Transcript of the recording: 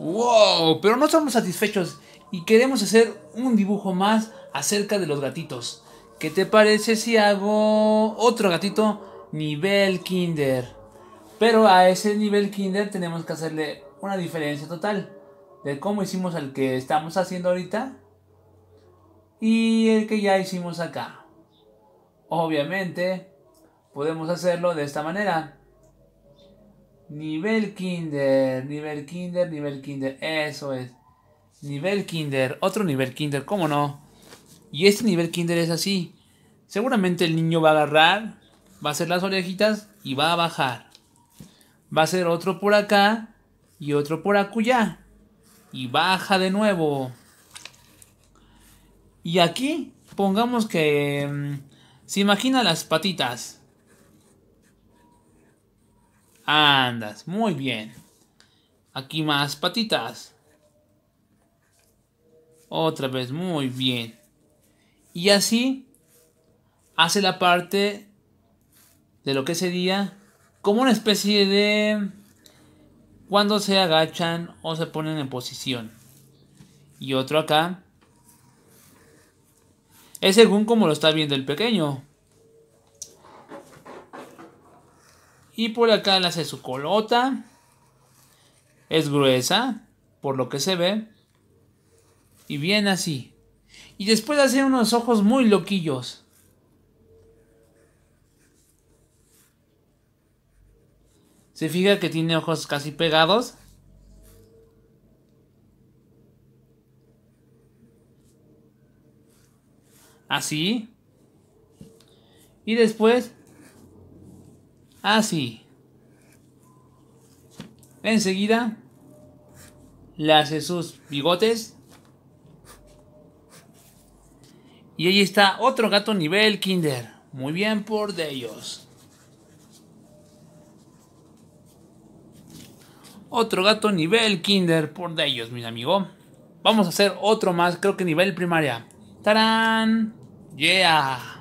¡Wow! Pero no estamos satisfechos y queremos hacer un dibujo más acerca de los gatitos. ¿Qué te parece si hago otro gatito nivel kinder? Pero a ese nivel kinder tenemos que hacerle una diferencia total de cómo hicimos al que estamos haciendo ahorita y el que ya hicimos acá. Obviamente podemos hacerlo de esta manera. Nivel Kinder, nivel Kinder, nivel Kinder, eso es. Nivel Kinder, otro nivel Kinder, ¿cómo no? Y este nivel Kinder es así. Seguramente el niño va a agarrar, va a hacer las orejitas y va a bajar. Va a hacer otro por acá y otro por acullá. Y baja de nuevo. Y aquí, pongamos que... Mm, se imagina las patitas. Andas, muy bien. Aquí más patitas. Otra vez, muy bien. Y así hace la parte de lo que sería como una especie de cuando se agachan o se ponen en posición. Y otro acá. Es según como lo está viendo el pequeño. Y por acá le hace su colota. Es gruesa, por lo que se ve. Y bien así. Y después hace unos ojos muy loquillos. Se fija que tiene ojos casi pegados. Así. ¿Ah, y después así. Ah, Enseguida le hace sus bigotes. Y ahí está otro gato nivel Kinder. Muy bien por de ellos. Otro gato nivel Kinder por de ellos, mi amigo. Vamos a hacer otro más, creo que nivel primaria. ¡Tarán! ¡Yeah!